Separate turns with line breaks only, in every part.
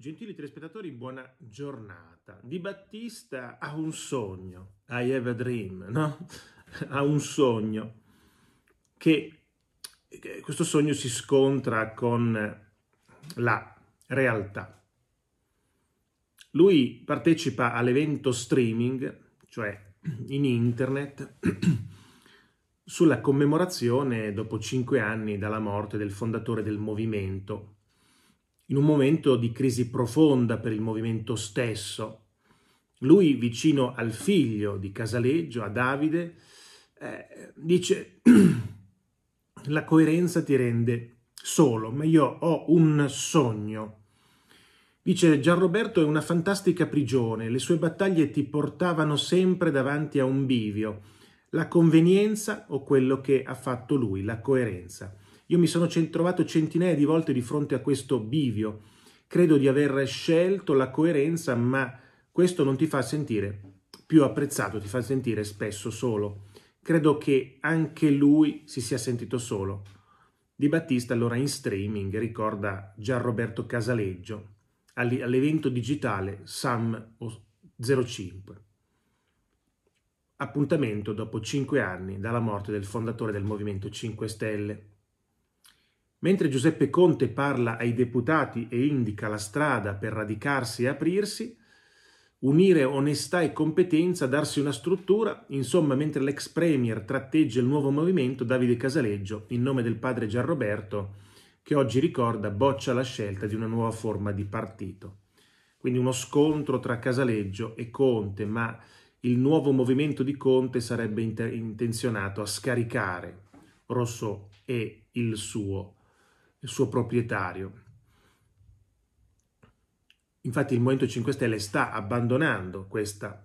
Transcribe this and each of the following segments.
Gentili telespettatori, buona giornata. Di Battista ha un sogno, I have a dream, no? ha un sogno che, che questo sogno si scontra con la realtà. Lui partecipa all'evento streaming, cioè in internet, sulla commemorazione dopo cinque anni dalla morte del fondatore del movimento, in un momento di crisi profonda per il movimento stesso. Lui, vicino al figlio di Casaleggio, a Davide, eh, dice la coerenza ti rende solo, ma io ho un sogno. Dice Gianroberto è una fantastica prigione, le sue battaglie ti portavano sempre davanti a un bivio, la convenienza o quello che ha fatto lui, la coerenza. Io mi sono trovato centinaia di volte di fronte a questo bivio. Credo di aver scelto la coerenza, ma questo non ti fa sentire più apprezzato, ti fa sentire spesso solo. Credo che anche lui si sia sentito solo. Di Battista allora in streaming ricorda Gian Roberto Casaleggio all'evento digitale SAM 05. Appuntamento dopo cinque anni dalla morte del fondatore del Movimento 5 Stelle, Mentre Giuseppe Conte parla ai deputati e indica la strada per radicarsi e aprirsi, unire onestà e competenza, darsi una struttura, insomma, mentre l'ex premier tratteggia il nuovo movimento, Davide Casaleggio, in nome del padre Gianroberto, che oggi ricorda, boccia la scelta di una nuova forma di partito. Quindi uno scontro tra Casaleggio e Conte, ma il nuovo movimento di Conte sarebbe intenzionato a scaricare Rosso e il suo partito il suo proprietario. Infatti il Movimento 5 Stelle sta abbandonando questa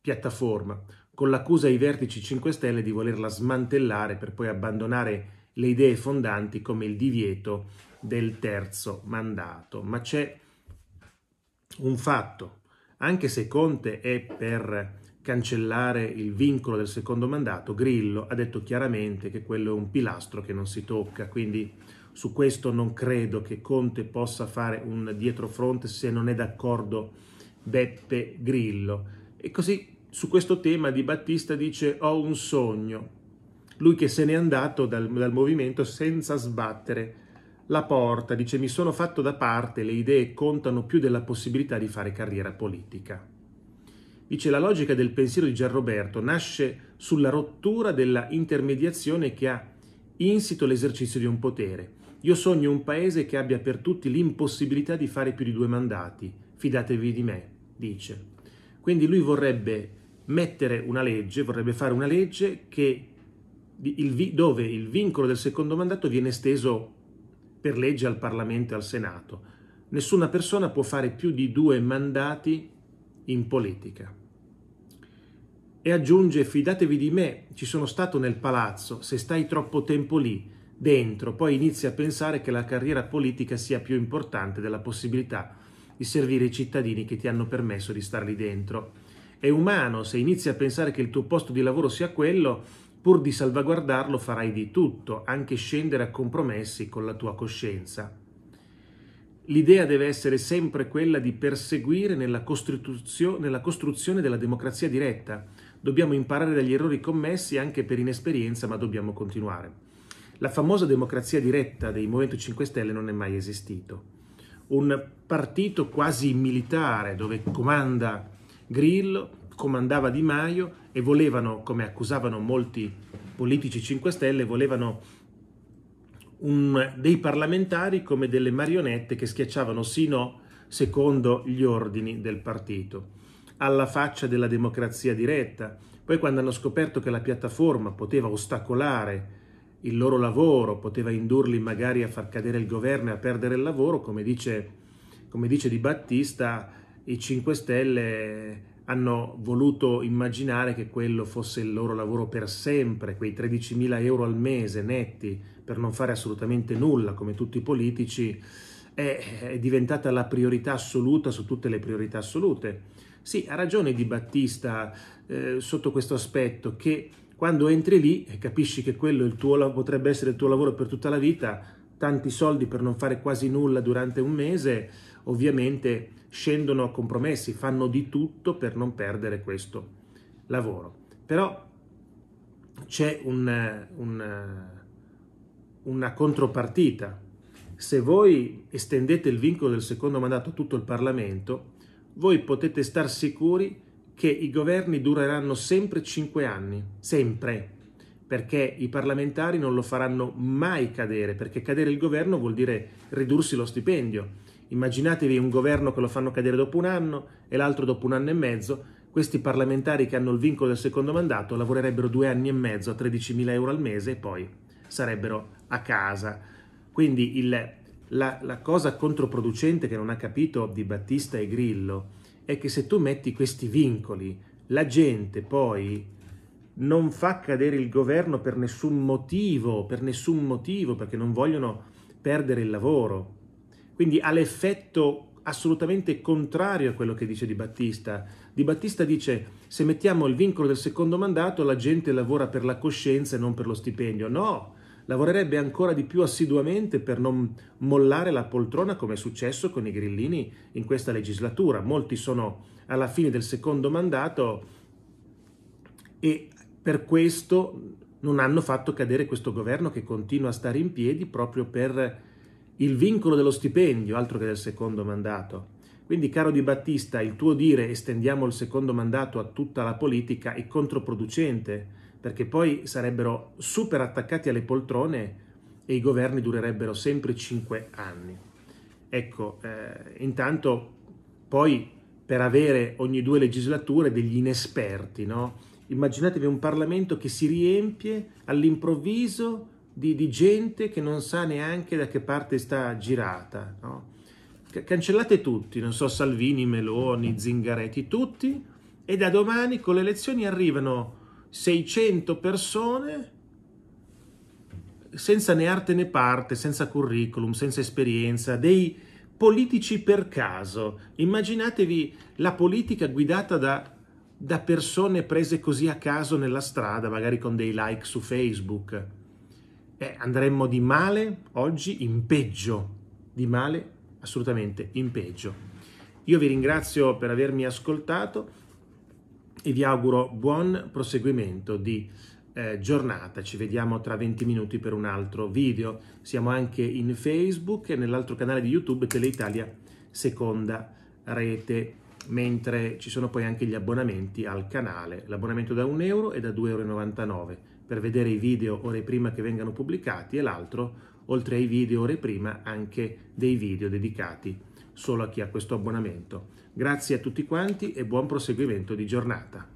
piattaforma con l'accusa ai vertici 5 Stelle di volerla smantellare per poi abbandonare le idee fondanti come il divieto del terzo mandato. Ma c'è un fatto, anche se Conte è per cancellare il vincolo del secondo mandato, Grillo ha detto chiaramente che quello è un pilastro che non si tocca, quindi su questo non credo che Conte possa fare un dietrofront se non è d'accordo Beppe Grillo. E così su questo tema Di Battista dice ho un sogno. Lui che se n'è andato dal, dal movimento senza sbattere la porta, dice mi sono fatto da parte, le idee contano più della possibilità di fare carriera politica. Dice la logica del pensiero di Gianroberto nasce sulla rottura della intermediazione che ha insito l'esercizio di un potere. Io sogno un paese che abbia per tutti l'impossibilità di fare più di due mandati. Fidatevi di me, dice. Quindi lui vorrebbe mettere una legge, vorrebbe fare una legge che, il, dove il vincolo del secondo mandato viene esteso per legge al Parlamento e al Senato. Nessuna persona può fare più di due mandati in politica. E aggiunge, fidatevi di me, ci sono stato nel palazzo, se stai troppo tempo lì dentro, poi inizi a pensare che la carriera politica sia più importante della possibilità di servire i cittadini che ti hanno permesso di star lì dentro. È umano, se inizi a pensare che il tuo posto di lavoro sia quello, pur di salvaguardarlo farai di tutto, anche scendere a compromessi con la tua coscienza. L'idea deve essere sempre quella di perseguire nella, costruzio- nella costruzione della democrazia diretta. Dobbiamo imparare dagli errori commessi anche per inesperienza, ma dobbiamo continuare. La famosa democrazia diretta dei Movimento 5 Stelle non è mai esistito. Un partito quasi militare dove comanda Grillo, comandava Di Maio e volevano, come accusavano molti politici 5 Stelle, volevano un, dei parlamentari come delle marionette che schiacciavano sì no secondo gli ordini del partito, alla faccia della democrazia diretta. Poi quando hanno scoperto che la piattaforma poteva ostacolare il loro lavoro, poteva indurli magari a far cadere il governo e a perdere il lavoro, come dice, come dice Di Battista, i 5 Stelle hanno voluto immaginare che quello fosse il loro lavoro per sempre, quei 13.000 euro al mese netti per non fare assolutamente nulla, come tutti i politici, è, è diventata la priorità assoluta su tutte le priorità assolute. Sì, ha ragione Di Battista eh, sotto questo aspetto che quando entri lì e capisci che quello tuo, potrebbe essere il tuo lavoro per tutta la vita, tanti soldi per non fare quasi nulla durante un mese, ovviamente scendono a compromessi, fanno di tutto per non perdere questo lavoro. Però c'è un, un, una contropartita. Se voi estendete il vincolo del secondo mandato a tutto il Parlamento, voi potete star sicuri che i governi dureranno sempre cinque anni, sempre, perché i parlamentari non lo faranno mai cadere, perché cadere il governo vuol dire ridursi lo stipendio. Immaginatevi un governo che lo fanno cadere dopo un anno e l'altro dopo un anno e mezzo, questi parlamentari che hanno il vincolo del secondo mandato lavorerebbero due anni e mezzo a 13.000 euro al mese e poi sarebbero a casa. Quindi il, la, la cosa controproducente che non ha capito di Battista e Grillo è che se tu metti questi vincoli, la gente poi non fa cadere il governo per nessun motivo, per nessun motivo, perché non vogliono perdere il lavoro. Quindi ha l'effetto assolutamente contrario a quello che dice Di Battista. Di Battista dice se mettiamo il vincolo del secondo mandato la gente lavora per la coscienza e non per lo stipendio. No, lavorerebbe ancora di più assiduamente per non mollare la poltrona come è successo con i grillini in questa legislatura. Molti sono alla fine del secondo mandato e per questo non hanno fatto cadere questo governo che continua a stare in piedi proprio per il vincolo dello stipendio, altro che del secondo mandato. Quindi, caro Di Battista, il tuo dire estendiamo il secondo mandato a tutta la politica è controproducente, perché poi sarebbero super attaccati alle poltrone e i governi durerebbero sempre cinque anni. Ecco, eh, intanto poi per avere ogni due legislature degli inesperti, no? Immaginatevi un Parlamento che si riempie all'improvviso di, di, gente che non sa neanche da che parte sta girata, no? cancellate tutti, non so, Salvini, Meloni, Zingaretti, tutti, e da domani con le elezioni arrivano 600 persone senza né arte né parte, senza curriculum, senza esperienza, dei politici per caso. Immaginatevi la politica guidata da, da persone prese così a caso nella strada, magari con dei like su Facebook. Eh, andremmo di male oggi in peggio, di male assolutamente in peggio. Io vi ringrazio per avermi ascoltato e vi auguro buon proseguimento di eh, giornata. Ci vediamo tra 20 minuti per un altro video. Siamo anche in Facebook e nell'altro canale di YouTube Teleitalia Seconda Rete, mentre ci sono poi anche gli abbonamenti al canale. L'abbonamento da 1 euro e da 2,99 euro per vedere i video ore prima che vengano pubblicati e l'altro oltre ai video ore prima anche dei video dedicati solo a chi ha questo abbonamento. Grazie a tutti quanti e buon proseguimento di giornata.